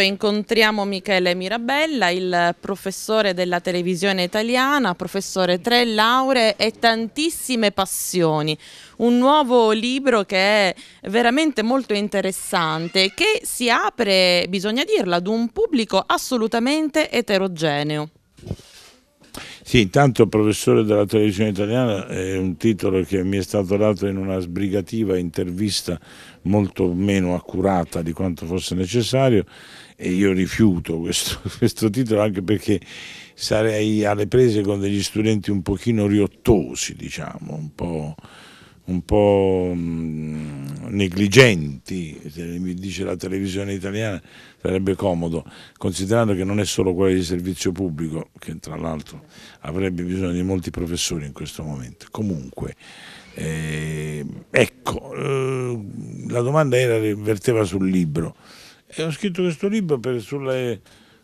Incontriamo Michele Mirabella, il professore della televisione italiana, professore tre lauree e tantissime passioni. Un nuovo libro che è veramente molto interessante, che si apre, bisogna dirlo, ad un pubblico assolutamente eterogeneo. Sì, intanto professore della televisione italiana è un titolo che mi è stato dato in una sbrigativa intervista molto meno accurata di quanto fosse necessario e io rifiuto questo, questo titolo anche perché sarei alle prese con degli studenti un pochino riottosi, diciamo, un po', un po' mm, negligenti, mi dice la televisione italiana, sarebbe comodo, considerando che non è solo quella di servizio pubblico, che tra l'altro avrebbe bisogno di molti professori in questo momento. Comunque, eh, ecco, eh, la domanda era, verteva sul libro. E ho scritto questo libro per, sulle,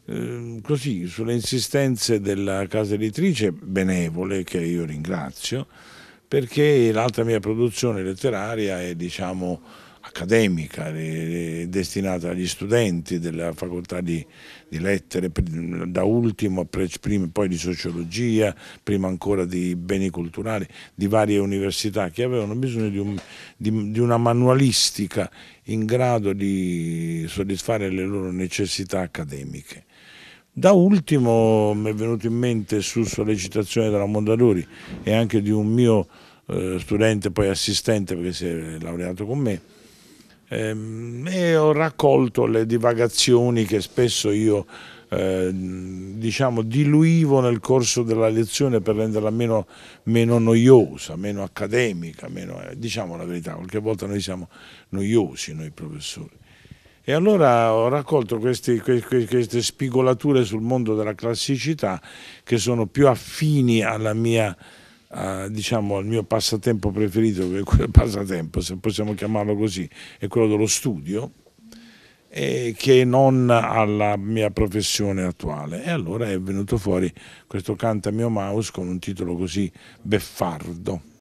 eh, così, sulle insistenze della casa editrice benevole, che io ringrazio, perché l'altra mia produzione letteraria è diciamo accademica, è destinata agli studenti della facoltà di, di lettere, da ultimo poi di sociologia, prima ancora di beni culturali, di varie università che avevano bisogno di, un, di, di una manualistica in grado di soddisfare le loro necessità accademiche. Da ultimo mi è venuto in mente su sollecitazione della Mondadori e anche di un mio eh, studente, poi assistente perché si è laureato con me, ehm, e ho raccolto le divagazioni che spesso io eh, diciamo, diluivo nel corso della lezione per renderla meno, meno noiosa, meno accademica, meno, eh, diciamo la verità, qualche volta noi siamo noiosi, noi professori. E allora ho raccolto questi, queste spigolature sul mondo della classicità che sono più affini alla mia... Uh, diciamo il mio passatempo preferito, quel passatempo se possiamo chiamarlo così, è quello dello studio eh, che non alla mia professione attuale e allora è venuto fuori questo Canta mio mouse con un titolo così beffardo.